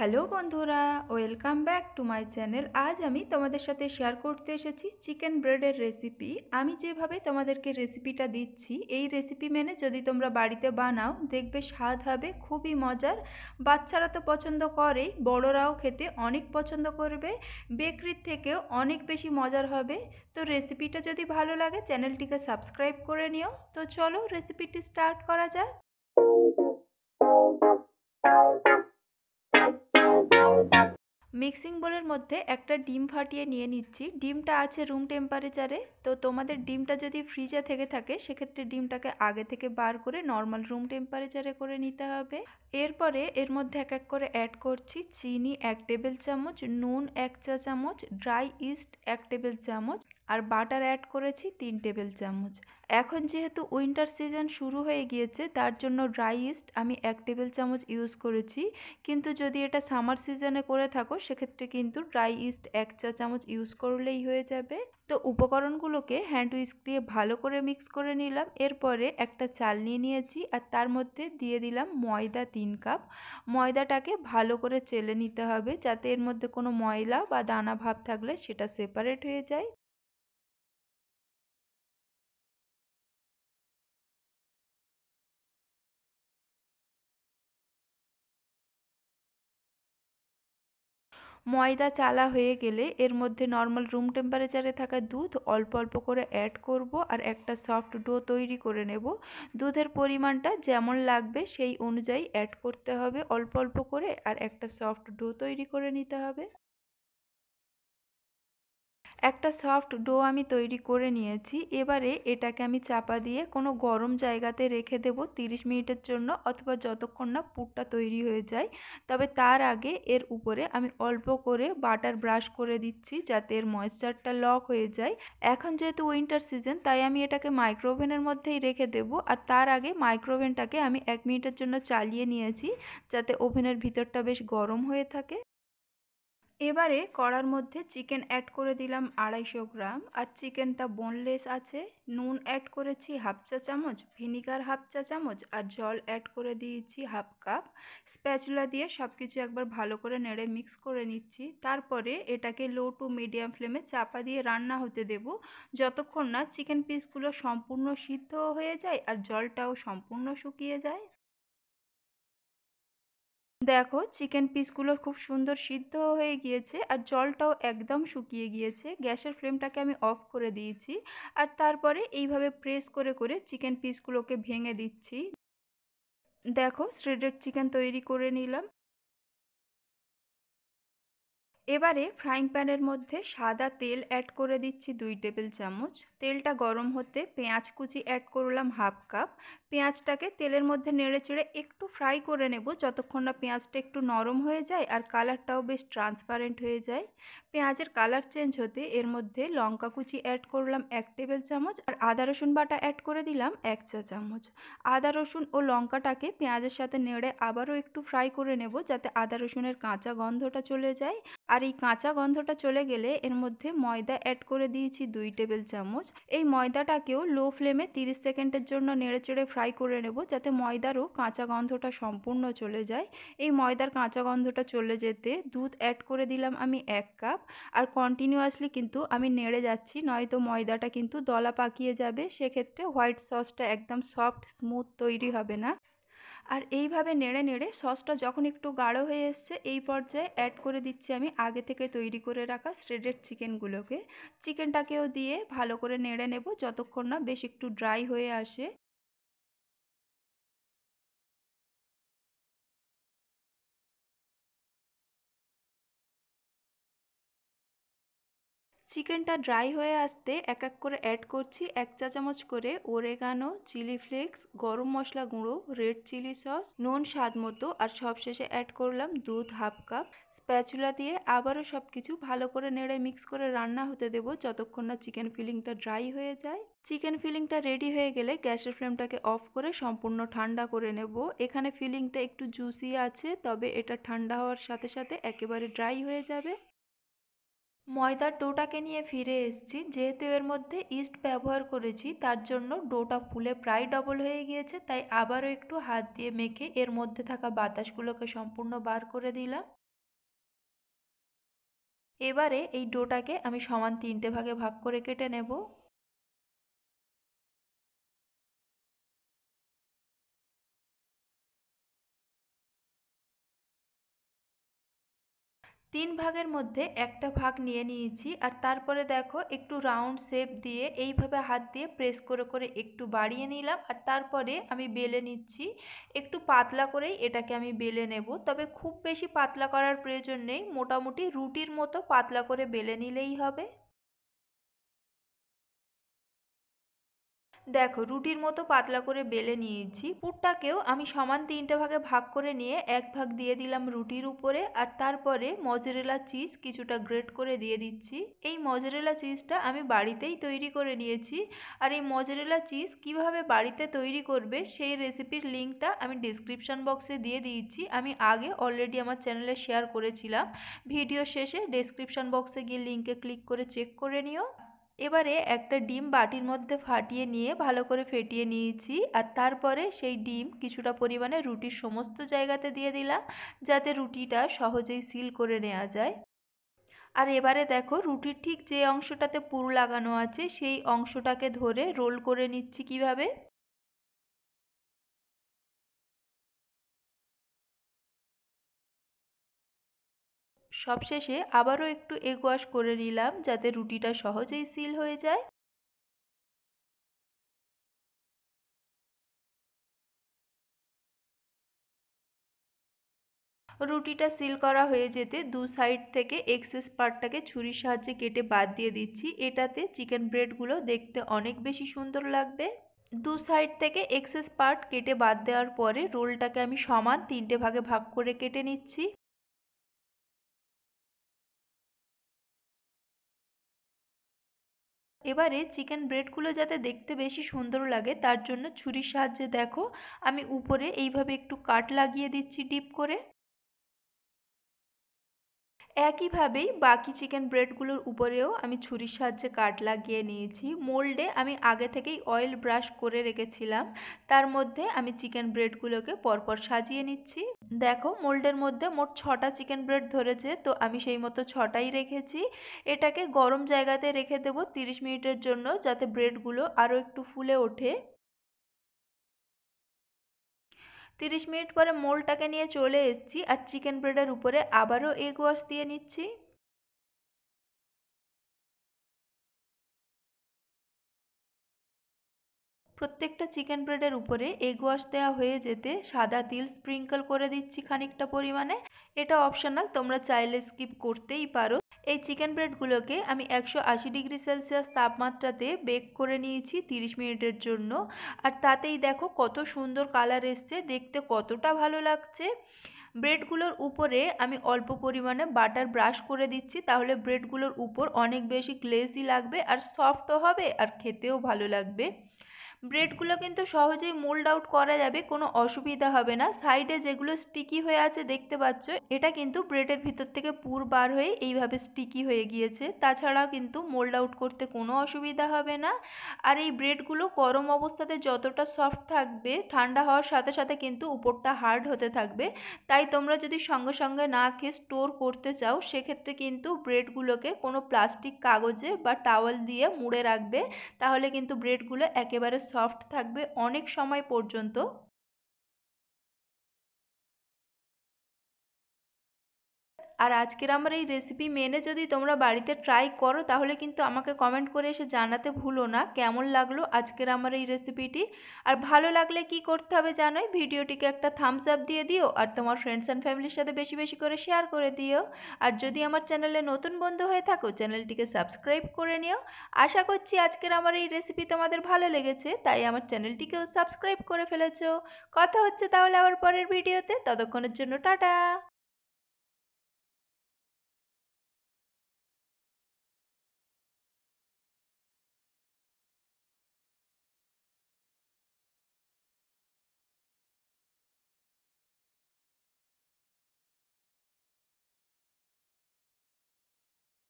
hello বন্ধুরা welcome back to my channel আজ আমি তোমাদের সাথে শেয়ার করতে এসেছি চিকেন ব্রেডের রেসিপি আমি যেভাবে তোমাদেরকে রেসিপিটা দিচ্ছি এই রেসিপি মেনে যদি তোমরা বাড়িতে বানাও দেখবে স্বাদ হবে খুবই মজার বাচ্চারা তো পছন্দ করেই বড়রাও খেতে অনেক পছন্দ করবে বেকরির থেকেও অনেক বেশি মজার হবে তো রেসিপিটা যদি ভালো লাগে চ্যানেলটিকে সাবস্ক্রাইব করে নিও তো চলো রেসিপিটি স্টার্ট করা যাক মিক্সিং বোলের মধ্যে একটা ডিম ফাটিয়ে নিয়ে নিচ্ছি ডিমটা আছে রুম টেম্পারেচারে তো তোমাদের ডিমটা যদি ফ্রিজে থেকে থাকে সেক্ষেত্রে ডিমটাকে আগে থেকে বার করে নর্মাল রুম টেম্পারেচারে করে নিতে হবে এরপরে এর মধ্যে এক এক করে অ্যাড করছি চিনি এক টেবিল চামচ নুন এক চা চামচ ড্রাই ইস্ট এক টেবিল চামচ আর বাটার অ্যাড করেছি তিন টেবিল চামচ এখন যেহেতু উইন্টার সিজন শুরু হয়ে গিয়েছে তার জন্য ড্রাই ইস্ট আমি এক টেবিল চামচ ইউজ করেছি কিন্তু যদি এটা সামার সিজনে করে থাকো সেক্ষেত্রে কিন্তু ড্রাই ইস্ট এক চা চামচ ইউজ করলেই হয়ে যাবে তো উপকরণগুলোকে হ্যান্ড উইস্ক দিয়ে ভালো করে মিক্স করে নিলাম এরপরে একটা চাল নিয়ে নিয়েছি আর তার মধ্যে দিয়ে দিলাম ময়দা তিন কাপ ময়দাটাকে ভালো করে চেলে নিতে হবে যাতে এর মধ্যে কোনো ময়লা বা দানা ভাব থাকলে সেটা সেপারেট হয়ে যায় ময়দা চালা হয়ে গেলে এর মধ্যে নর্মাল রুম টেম্পারেচারে থাকা দুধ অল্প অল্প করে অ্যাড করব আর একটা সফট ডো তৈরি করে নেব দুধের পরিমাণটা যেমন লাগবে সেই অনুযায়ী অ্যাড করতে হবে অল্প অল্প করে আর একটা সফট ডো তৈরি করে নিতে হবে একটা সফট ডো আমি তৈরি করে নিয়েছি এবারে এটাকে আমি চাপা দিয়ে কোনো গরম জায়গাতে রেখে দেব 30 মিনিটের জন্য অথবা যতক্ষণ না পুরটা তৈরি হয়ে যায় তবে তার আগে এর উপরে আমি অল্প করে বাটার ব্রাশ করে দিচ্ছি যাতে এর ময়েশ্চারটা লক হয়ে যায় এখন যেহেতু উইন্টার সিজন তাই আমি এটাকে মাইক্রোওভেনের মধ্যেই রেখে দেব আর তার আগে মাইক্রোওভেনটাকে আমি এক মিনিটের জন্য চালিয়ে নিয়েছি যাতে ওভেনের ভিতরটা বেশ গরম হয়ে থাকে এবারে কড়ার মধ্যে চিকেন অ্যাড করে দিলাম আড়াইশো গ্রাম আর চিকেনটা বোনলেস আছে নুন অ্যাড করেছি হাফ চা চামচ ভিনিগার হাফ চা চামচ আর জল অ্যাড করে দিয়েছি হাফ কাপ স্প্যাচুলা দিয়ে সব কিছু একবার ভালো করে নেড়ে মিক্স করে নিচ্ছি তারপরে এটাকে লো টু মিডিয়াম ফ্লেমে চাপা দিয়ে রান্না হতে দেব যতক্ষণ না চিকেন পিসগুলো সম্পূর্ণ সিদ্ধ হয়ে যায় আর জলটাও সম্পূর্ণ শুকিয়ে যায় দেখো চিকেন পিসগুলো খুব সুন্দর সিদ্ধ হয়ে গিয়েছে আর জলটাও একদম শুকিয়ে গিয়েছে গ্যাসের ফ্লেমটাকে আমি অফ করে দিয়েছি আর তারপরে এইভাবে প্রেস করে করে চিকেন পিসগুলোকে ভেঙে দিচ্ছি দেখো শ্রেডেড চিকেন তৈরি করে নিলাম এবারে ফ্রাইং প্যানের মধ্যে সাদা তেল অ্যাড করে দিচ্ছি দুই টেবিল চামচ তেলটা গরম হতে পেঁয়াজ কুচি অ্যাড করলাম হাফ কাপ পেঁয়াজটাকে তেলের মধ্যে নেড়েচেড়ে একটু ফ্রাই করে নেব যতক্ষণ না পেঁয়াজটা একটু নরম হয়ে যায় আর কালারটাও বেশ ট্রান্সপারেন্ট হয়ে যায় পেঁয়াজের কালার চেঞ্জ হতে এর মধ্যে লঙ্কা কুচি অ্যাড করলাম এক টেবিল চামচ আর আদা রসুন বাটা অ্যাড করে দিলাম এক চা চামচ আদা রসুন ও লঙ্কাটাকে পেঁয়াজের সাথে নেড়ে আবারও একটু ফ্রাই করে নেব যাতে আদা রসুনের কাঁচা গন্ধটা চলে যায় আর এই কাঁচা গন্ধটা চলে গেলে এর মধ্যে ময়দা অ্যাড করে দিয়েছি দুই টেবিল চামচ এই ময়দাটাকেও লো ফ্লেমে 30 সেকেন্ডের জন্য নেড়েচেড়ে ফ্রাই করে নেব যাতে ময়দারও কাঁচা গন্ধটা সম্পূর্ণ চলে যায় এই ময়দার কাঁচা গন্ধটা চলে যেতে দুধ অ্যাড করে দিলাম আমি এক কাপ আর কন্টিনিউয়াসলি কিন্তু আমি নেড়ে যাচ্ছি নয়তো ময়দাটা কিন্তু দলা পাকিয়ে যাবে সেক্ষেত্রে হোয়াইট সসটা একদম সফট স্মুথ তৈরি হবে না আর এইভাবে নেড়ে নেড়ে সসটা যখন একটু গাঢ় হয়ে এসছে এই পর্যায়ে অ্যাড করে দিচ্ছি আমি আগে থেকে তৈরি করে রাখা শ্রেডেড চিকেনগুলোকে চিকেনটাকেও দিয়ে ভালো করে নেড়ে নেব যতক্ষণ না বেশ একটু ড্রাই হয়ে আসে চিকেনটা ড্রাই হয়ে আসতে এক এক করে অ্যাড করছি এক চা চামচ করে ওরেগানো চিলি ফ্লেক্স গরম মশলা গুঁড়ো রেড চিলি সস নুন স্বাদ মতো আর সবশেষে অ্যাড করলাম দুধ হাফ কাপ স্প্যাচুলা দিয়ে আবারও সব কিছু ভালো করে নেড়ে মিক্স করে রান্না হতে দেবো যতক্ষণ না চিকেন ফিলিংটা ড্রাই হয়ে যায় চিকেন ফিলিংটা রেডি হয়ে গেলে গ্যাসের ফ্লেমটাকে অফ করে সম্পূর্ণ ঠান্ডা করে নেব এখানে ফিলিংটা একটু জুসি আছে তবে এটা ঠান্ডা হওয়ার সাথে সাথে একেবারে ড্রাই হয়ে যাবে ময়দার ডোটাকে নিয়ে ফিরে এসেছি যেহেতু এর মধ্যে ইস্ট ব্যবহার করেছি তার জন্য ডোটা ফুলে প্রায় ডবল হয়ে গিয়েছে তাই আবারও একটু হাত দিয়ে মেখে এর মধ্যে থাকা বাতাসগুলোকে সম্পূর্ণ বার করে দিলাম এবারে এই ডোটাকে আমি সমান তিনটে ভাগে ভাগ করে কেটে নেব তিন ভাগের মধ্যে একটা ভাগ নিয়ে নিয়েছি আর তারপরে দেখো একটু রাউন্ড শেপ দিয়ে এইভাবে হাত দিয়ে প্রেস করে করে একটু বাড়িয়ে নিলাম আর তারপরে আমি বেলে নিচ্ছি একটু পাতলা করেই এটাকে আমি বেলে নেব তবে খুব বেশি পাতলা করার প্রয়োজন নেই মোটামুটি রুটির মতো পাতলা করে বেলে নিলেই হবে দেখো রুটির মতো পাতলা করে বেলে নিয়েছি পুরটাকেও আমি সমান তিনটে ভাগে ভাগ করে নিয়ে এক ভাগ দিয়ে দিলাম রুটির উপরে আর তারপরে মজরেলা চিজ কিছুটা গ্রেট করে দিয়ে দিচ্ছি এই মজরেলা চিজটা আমি বাড়িতেই তৈরি করে নিয়েছি আর এই মজরেলা চিজ কিভাবে বাড়িতে তৈরি করবে সেই রেসিপির লিঙ্কটা আমি ডিসক্রিপশান বক্সে দিয়ে দিয়েছি আমি আগে অলরেডি আমার চ্যানেলে শেয়ার করেছিলাম ভিডিও শেষে ডিসক্রিপশান বক্সে গিয়ে লিঙ্কে ক্লিক করে চেক করে নিও এবারে একটা ডিম বাটির মধ্যে ফাটিয়ে নিয়ে ভালো করে ফেটিয়ে নিয়েছি আর তারপরে সেই ডিম কিছুটা পরিমাণে রুটির সমস্ত জায়গাতে দিয়ে দিলাম যাতে রুটিটা সহজেই সিল করে নেওয়া যায় আর এবারে দেখো রুটির ঠিক যে অংশটাতে পুর লাগানো আছে সেই অংশটাকে ধরে রোল করে নিচ্ছি কিভাবে সবশেষে আবারও একটু এগ ওয়াশ করে নিলাম যাতে রুটিটা সহজেই সিল হয়ে যায় রুটিটা সিল করা হয়ে যেতে দু সাইড থেকে এক্সেস পার্টটাকে ছুরির সাহায্যে কেটে বাদ দিয়ে দিচ্ছি এটাতে চিকেন ব্রেডগুলো দেখতে অনেক বেশি সুন্দর লাগবে দু সাইড থেকে এক্সেস পার্ট কেটে বাদ দেওয়ার পরে রোলটাকে আমি সমান তিনটে ভাগে ভাগ করে কেটে নিচ্ছি এবারে চিকেন ব্রেডগুলো যাতে দেখতে বেশি সুন্দর লাগে তার জন্য ছুরির সাহায্যে দেখো আমি উপরে এইভাবে একটু কাট লাগিয়ে দিচ্ছি ডিপ করে একইভাবেই বাকি চিকেন ব্রেডগুলোর উপরেও আমি ছুরির সাহায্যে কাট লাগিয়ে নিয়েছি মোল্ডে আমি আগে থেকেই অয়েল ব্রাশ করে রেখেছিলাম তার মধ্যে আমি চিকেন ব্রেডগুলোকে পরপর সাজিয়ে নিচ্ছি দেখো মোল্ডের মধ্যে মোট ছটা চিকেন ব্রেড ধরেছে তো আমি সেই মতো ছটাই রেখেছি এটাকে গরম জায়গাতে রেখে দেবো তিরিশ মিনিটের জন্য যাতে ব্রেডগুলো আরও একটু ফুলে ওঠে তিরিশ মিনিট পরে মোলটাকে নিয়ে চলে এসেছি আর চিকেন ব্রেডের উপরে আবারও এগ ওয়াশ দিয়ে নিচ্ছি প্রত্যেকটা চিকেন ব্রেডের উপরে এগ ওয়াশ দেওয়া হয়ে যেতে সাদা তিল স্প্রিঙ্কল করে দিচ্ছি খানিকটা পরিমাণে এটা অপশনাল তোমরা চাইলে স্কিপ করতেই পারো এই চিকেন ব্রেডগুলোকে আমি একশো আশি ডিগ্রি সেলসিয়াস তাপমাত্রাতে বেক করে নিয়েছি তিরিশ মিনিটের জন্য আর তাতেই দেখো কত সুন্দর কালার এসছে দেখতে কতটা ভালো লাগছে ব্রেডগুলোর উপরে আমি অল্প পরিমাণে বাটার ব্রাশ করে দিচ্ছি তাহলে ব্রেডগুলোর উপর অনেক বেশি গ্লেজি লাগবে আর সফটও হবে আর খেতেও ভালো লাগবে ব্রেডগুলো কিন্তু সহজেই মোল্ড আউট করা যাবে কোনো অসুবিধা হবে না সাইডে যেগুলো স্টিকি হয়ে আছে দেখতে পাচ্ছ এটা কিন্তু ব্রেডের ভিতর থেকে পুর বার হয়ে এইভাবে স্টিকি হয়ে গিয়েছে তাছাড়া কিন্তু মোল্ড আউট করতে কোনো অসুবিধা হবে না আর এই ব্রেডগুলো গরম অবস্থাতে যতটা সফট থাকবে ঠান্ডা হওয়ার সাথে সাথে কিন্তু উপরটা হার্ড হতে থাকবে তাই তোমরা যদি সঙ্গে সঙ্গে না খেয়ে স্টোর করতে চাও সেক্ষেত্রে কিন্তু ব্রেডগুলোকে কোনো প্লাস্টিক কাগজে বা টাওয়াল দিয়ে মুড়ে রাখবে তাহলে কিন্তু ব্রেডগুলো একেবারে সফট থাকবে অনেক সময় পর্যন্ত আর আজকের আমার এই রেসিপি মেনে যদি তোমরা বাড়িতে ট্রাই করো তাহলে কিন্তু আমাকে কমেন্ট করে এসে জানাতে ভুলো না কেমন লাগলো আজকের আমার এই রেসিপিটি আর ভালো লাগলে কি করতে হবে জানোই ভিডিওটিকে একটা থামস আপ দিয়ে দিও আর তোমার ফ্রেন্ডস অ্যান্ড ফ্যামিলির সাথে বেশি বেশি করে শেয়ার করে দিও আর যদি আমার চ্যানেলে নতুন বন্ধু হয়ে থাকো চ্যানেলটিকে সাবস্ক্রাইব করে নিও আশা করছি আজকের আমার এই রেসিপি তোমাদের ভালো লেগেছে তাই আমার চ্যানেলটিকেও সাবস্ক্রাইব করে ফেলেছো কথা হচ্ছে তাহলে আবার পরের ভিডিওতে ততক্ষণের জন্য টাটা